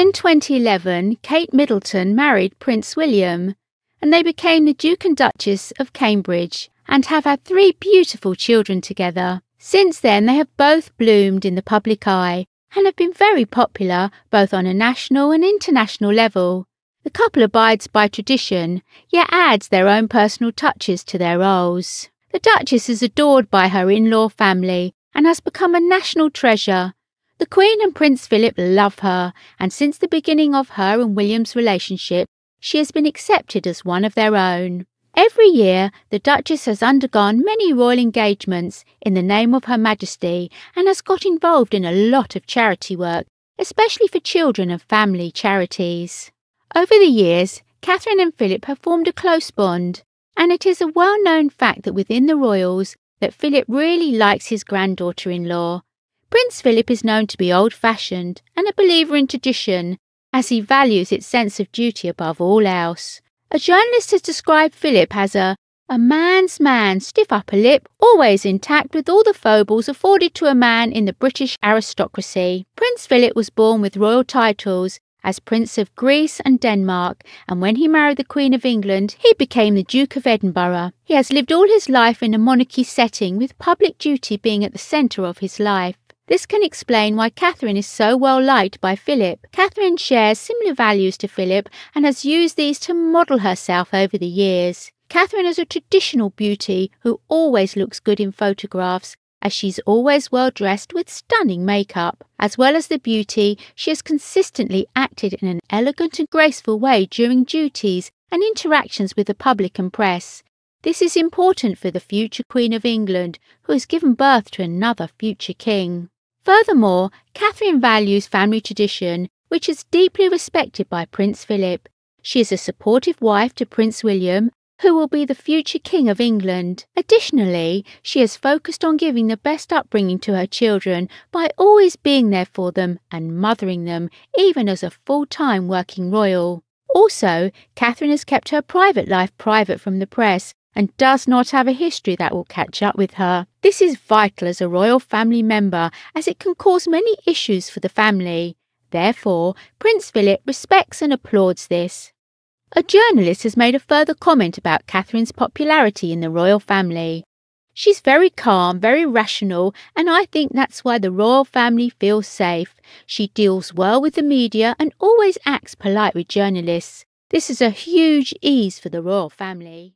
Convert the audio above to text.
In 2011, Kate Middleton married Prince William, and they became the Duke and Duchess of Cambridge and have had three beautiful children together. Since then, they have both bloomed in the public eye and have been very popular both on a national and international level. The couple abides by tradition, yet adds their own personal touches to their roles. The Duchess is adored by her in law family and has become a national treasure the Queen and Prince Philip love her, and since the beginning of her and William's relationship, she has been accepted as one of their own. Every year, the Duchess has undergone many royal engagements in the name of Her Majesty and has got involved in a lot of charity work, especially for children and family charities. Over the years, Catherine and Philip have formed a close bond, and it is a well known fact that within the royals that Philip really likes his granddaughter in law Prince Philip is known to be old fashioned and a believer in tradition, as he values its sense of duty above all else. A journalist has described Philip as a a man's man, stiff upper lip, always intact with all the foibles afforded to a man in the British aristocracy. Prince Philip was born with royal titles as Prince of Greece and Denmark, and when he married the Queen of England, he became the Duke of Edinburgh. He has lived all his life in a monarchy setting, with public duty being at the centre of his life. This can explain why Catherine is so well liked by Philip. Catherine shares similar values to Philip and has used these to model herself over the years. Catherine is a traditional beauty who always looks good in photographs as she's always well dressed with stunning makeup. As well as the beauty, she has consistently acted in an elegant and graceful way during duties and interactions with the public and press. This is important for the future Queen of England, who has given birth to another future king. Furthermore, Catherine values family tradition, which is deeply respected by Prince Philip. She is a supportive wife to Prince William, who will be the future King of England. Additionally, she has focused on giving the best upbringing to her children by always being there for them and mothering them, even as a full time working royal. Also, Catherine has kept her private life private from the press and does not have a history that will catch up with her. This is vital as a royal family member as it can cause many issues for the family. Therefore, Prince Philip respects and applauds this. A journalist has made a further comment about Catherine's popularity in the royal family. She's very calm, very rational, and I think that's why the royal family feels safe. She deals well with the media and always acts polite with journalists. This is a huge ease for the royal family.